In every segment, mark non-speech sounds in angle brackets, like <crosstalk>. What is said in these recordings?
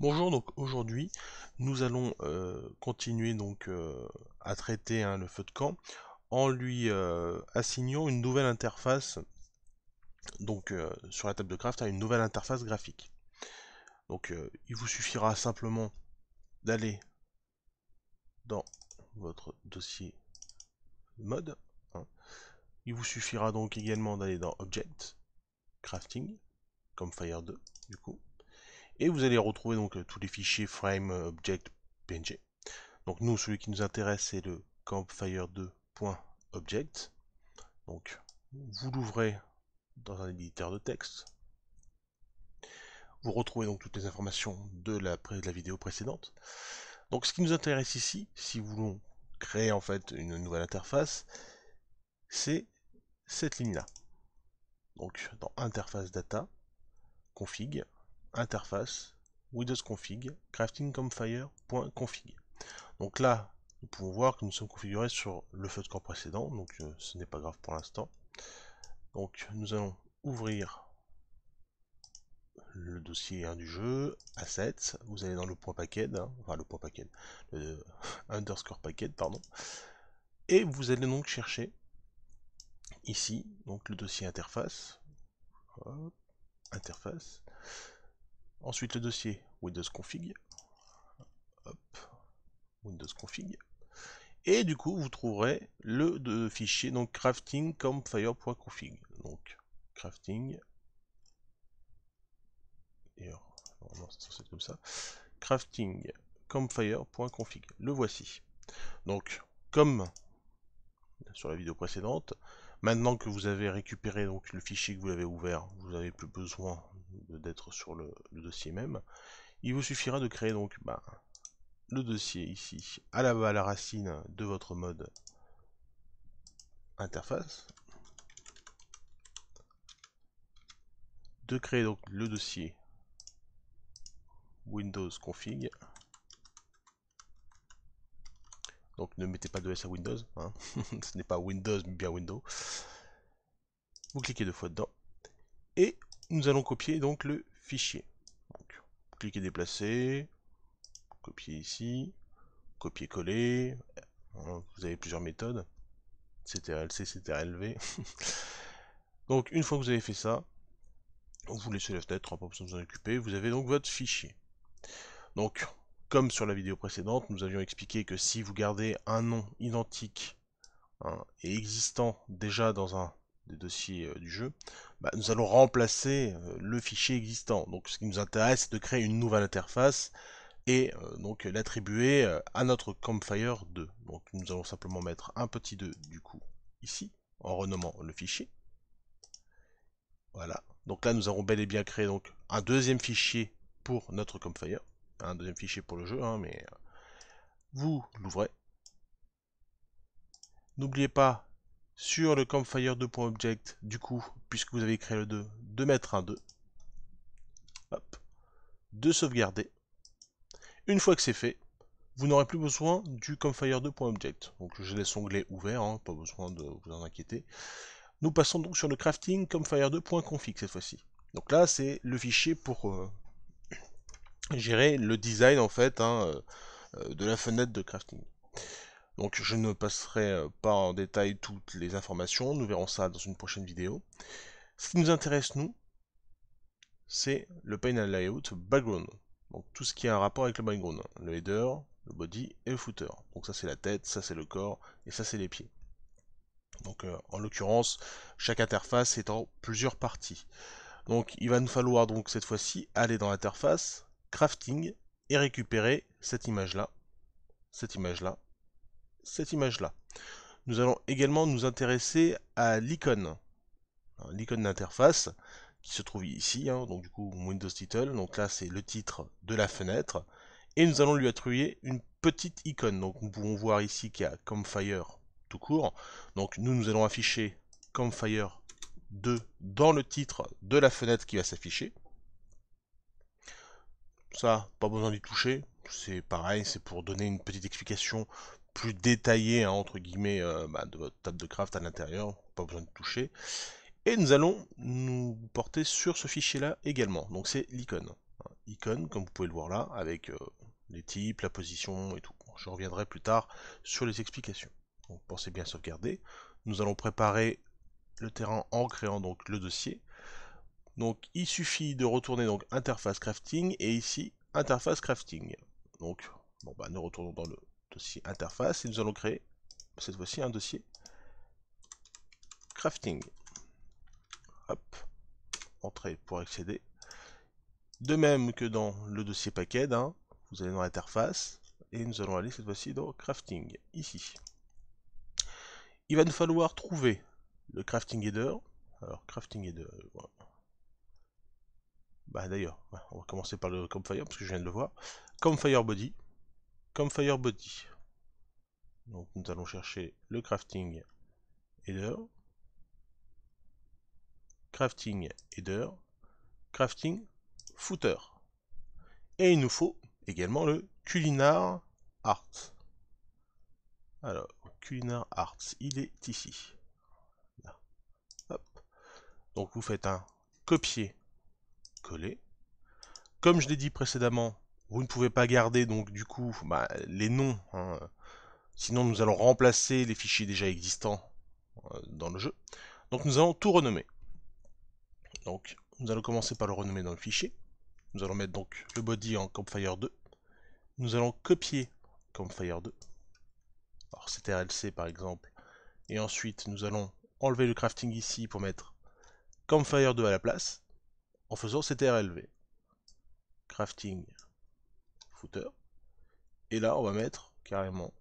Bonjour, donc aujourd'hui nous allons euh, continuer donc euh, à traiter hein, le feu de camp en lui euh, assignant une nouvelle interface donc sur la table de craft à une nouvelle interface graphique. Donc il vous suffira simplement d'aller dans votre dossier mode. Hein. Il vous suffira donc également d'aller dans Object, Crafting, comme Fire 2 du coup et vous allez retrouver donc euh, tous les fichiers frame, euh, object, png. Donc nous, celui qui nous intéresse, c'est le campfire2.object. Donc vous l'ouvrez dans un éditeur de texte. Vous retrouvez donc toutes les informations de la, de la vidéo précédente. Donc ce qui nous intéresse ici, si nous voulons créer en fait une nouvelle interface, c'est cette ligne là. Donc dans interface data, config, interface, Windows config, config Donc là, nous pouvons voir que nous sommes configurés sur le feu de camp précédent, donc euh, ce n'est pas grave pour l'instant. Donc nous allons ouvrir le dossier du jeu, assets, vous allez dans le point packet, hein, enfin le point le <laughs> underscore paquet, pardon, et vous allez donc chercher ici, donc le dossier interface, interface, Ensuite le dossier Windows config. Hop. Windows config. Et du coup, vous trouverez le fichier donc crafting campfire.config. Donc crafting. comme ça. Crafting Le voici. Donc, comme sur la vidéo précédente, maintenant que vous avez récupéré donc le fichier que vous l'avez ouvert, vous n'avez plus besoin d'être sur le, dossier même. Il vous suffira de créer donc bah, le dossier ici à la, à la racine de votre mode interface. De créer donc le dossier Windows config. Donc ne mettez pas de S à Windows, hein. <laughs> ce n'est pas Windows mais bien Windows. Vous cliquez deux fois dedans et nous allons copier donc le fichier. cliquez déplacer, copier ici, copier-coller, hein, vous avez plusieurs méthodes, CTRLC, CTRLV. <laughs> donc une fois que vous avez fait ça, vous laissez la fenêtre, pas besoin de vous en occuper, vous avez donc votre fichier. Donc, comme sur la vidéo précédente, nous avions expliqué que si vous gardez un nom identique hein, et existant déjà dans un des dossiers euh, du jeu, bah, nous allons remplacer euh, le fichier existant. Donc ce qui nous intéresse, c'est de créer une nouvelle interface et euh, donc l'attribuer à notre Campfire 2. Donc nous allons simplement mettre un petit 2 du coup ici, en renommant le fichier. Voilà. Donc là, nous avons bel et bien créé donc un deuxième fichier pour notre Campfire. Un deuxième fichier pour le jeu, hein, mais vous l'ouvrez. N'oubliez pas sur le campfire 2.object, du coup, puisque vous avez créé le 2, de mettre un 2. Hop. De sauvegarder. Une fois que c'est fait, vous n'aurez plus besoin du campfire 2.object. Donc je laisse l'onglet ouvert, hein, pas besoin de vous en inquiéter. Nous passons donc sur le crafting campfire 2.config cette fois-ci. Donc là, c'est le fichier pour euh, gérer le design en fait hein, euh, euh, de la fenêtre de crafting. Donc je ne passerai euh, pas en détail toutes les informations, nous verrons ça dans une prochaine vidéo. Ce qui nous intéresse, nous, c'est le pain Layout Background. Donc tout ce qui a un rapport avec le background, le header, le body et le footer. Donc ça c'est la tête, ça c'est le corps et ça c'est les pieds. Donc euh, en l'occurrence, chaque interface est en plusieurs parties. Donc il va nous falloir donc cette fois-ci aller dans l'interface, crafting et récupérer cette image là, cette image là cette image-là. Nous allons également nous intéresser à l'icône, hein, l'icône d'interface qui se trouve ici, hein, donc du coup Windows Title, donc là c'est le titre de la fenêtre, et nous allons lui attribuer une petite icône, donc nous pouvons voir ici qu'il y a Comfire tout court, donc nous nous allons afficher Campfire 2 dans le titre de la fenêtre qui va s'afficher, ça, pas besoin d'y toucher, c'est pareil, c'est pour donner une petite explication plus détaillé, hein, entre guillemets, euh, bah, de votre table de craft à l'intérieur, pas besoin de toucher. Et nous allons nous porter sur ce fichier-là également, donc c'est l'icône. Hein. Icône, comme vous pouvez le voir là, avec euh, les types, la position et tout. Je reviendrai plus tard sur les explications. Donc pensez bien sauvegarder. Nous allons préparer le terrain en créant donc le dossier. Donc il suffit de retourner donc interface crafting et ici interface crafting. Donc bon bah nous retournons dans le dossier interface et nous allons créer cette fois-ci un dossier crafting. Hop, entrée pour accéder. De même que dans le dossier paquet hein, vous allez dans l'interface et nous allons aller cette fois-ci dans crafting, ici. Il va nous falloir trouver le crafting header. Alors, crafting header, euh, Bah d'ailleurs, on va commencer par le campfire parce que je viens de le voir. Campfire body, comme Firebody. Donc nous allons chercher le crafting header, crafting header, crafting footer. Et il nous faut également le culinar art. Alors, culinar art, il est ici. Donc vous faites un copier-coller. Comme je l'ai dit précédemment, vous ne pouvez pas garder donc du coup bah, les noms. Hein. Sinon nous allons remplacer les fichiers déjà existants euh, dans le jeu. Donc nous allons tout renommer. Donc nous allons commencer par le renommer dans le fichier. Nous allons mettre donc le body en campfire 2. Nous allons copier campfire 2. Alors CTRLC par exemple. Et ensuite nous allons enlever le crafting ici pour mettre campfire 2 à la place en faisant CTRLV. Crafting footer. Et là, on va mettre carrément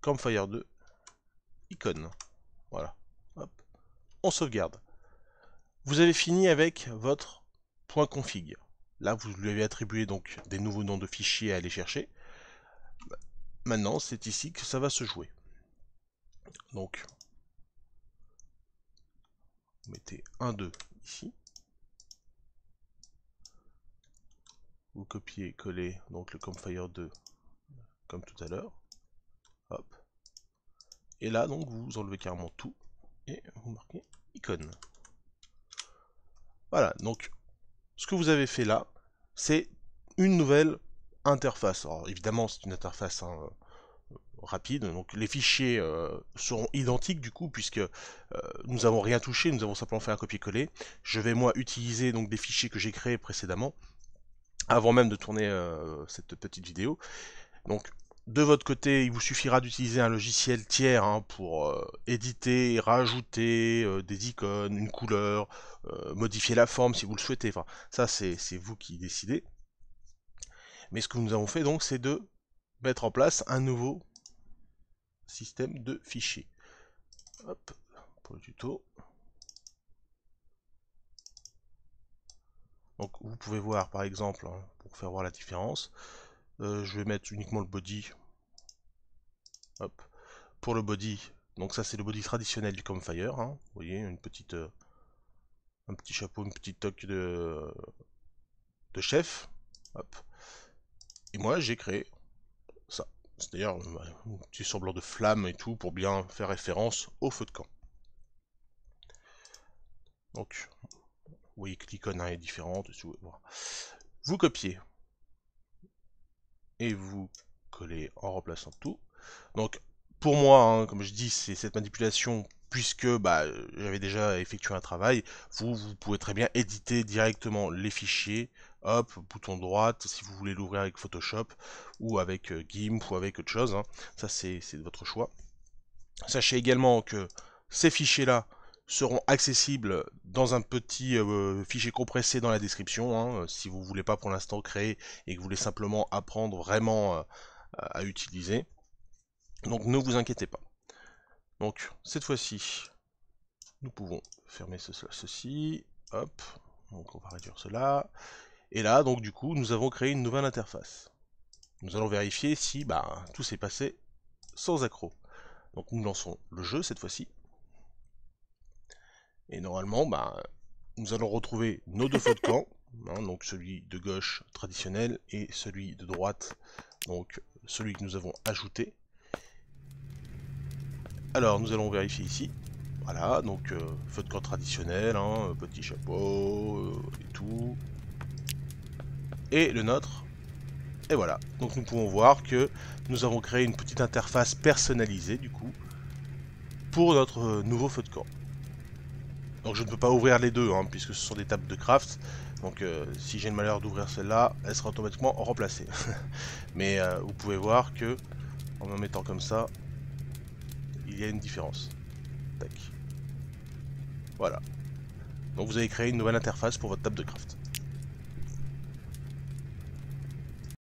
Campfire 2 icône. Voilà. Hop. On sauvegarde. Vous avez fini avec votre point .config. Là, vous lui avez attribué donc des nouveaux noms de fichiers à aller chercher. Maintenant, c'est ici que ça va se jouer. Donc, vous mettez 1, 2 ici. copier-coller donc le Campfire 2 comme tout à l'heure. Hop. Et là donc vous enlevez carrément tout et vous marquez icône. Voilà, donc ce que vous avez fait là, c'est une nouvelle interface. Alors évidemment c'est une interface hein, rapide, donc les fichiers euh, seront identiques du coup puisque euh, nous n'avons rien touché, nous avons simplement fait un copier-coller. Je vais moi utiliser donc des fichiers que j'ai créés précédemment avant même de tourner euh, cette petite vidéo. Donc de votre côté, il vous suffira d'utiliser un logiciel tiers hein, pour euh, éditer, rajouter euh, des icônes, une couleur, modifier la forme si vous le souhaitez. Enfin, ça c'est vous qui décidez. Mais ce que nous avons fait donc, c'est de mettre en place un nouveau système de fichiers. Hop, pour le tuto. Donc vous pouvez voir par exemple, hein, pour faire voir la différence, euh, je vais mettre uniquement le body. Hop. Pour le body, donc ça c'est le body traditionnel du Campfire. Hein. Vous voyez, une petite, euh, un petit chapeau, une petite toque de, de chef. Hop. Et moi j'ai créé ça. C'est dire un petit semblant de flamme et tout pour bien faire référence au feu de camp. Donc voyez que l'icône est différente. Vous copiez. Et vous collez en remplaçant tout. Donc, pour moi, hein, comme je dis, c'est cette manipulation puisque bah, j'avais déjà effectué un travail, vous, vous pouvez très bien éditer directement les fichiers, hop, bouton droite, si vous voulez l'ouvrir avec Photoshop, ou avec euh, GIMP, ou avec autre chose, hein. ça c'est votre choix. Sachez également que ces fichiers-là, seront accessibles dans un petit euh, fichier compressé dans la description. Hein, euh, si vous ne voulez pas pour l'instant créer et que vous voulez simplement apprendre vraiment euh, à utiliser. Donc ne vous inquiétez pas. Donc cette fois-ci, nous pouvons fermer ce, ceci. Hop, donc on va réduire cela. Et là, donc du coup, nous avons créé une nouvelle interface. Nous allons vérifier si bah, tout s'est passé sans accro Donc nous lançons le jeu cette fois-ci. Et normalement, bah, nous allons retrouver nos deux feux de camp, <laughs> hein, donc celui de gauche traditionnel et celui de droite, donc celui que nous avons ajouté. Alors nous allons vérifier ici. Voilà, donc euh, feu de camp traditionnel, hein, petit chapeau euh, et tout. Et le nôtre. Et voilà, donc nous pouvons voir que nous avons créé une petite interface personnalisée du coup pour notre nouveau feu de camp. Donc je ne peux pas ouvrir les deux, hein, puisque ce sont des tables de craft. Donc euh, si j'ai le malheur d'ouvrir celle-là, elle sera automatiquement remplacée. <laughs> Mais euh, vous pouvez voir que, en me mettant comme ça, il y a une différence. Voilà. Donc vous avez créé une nouvelle interface pour votre table de craft.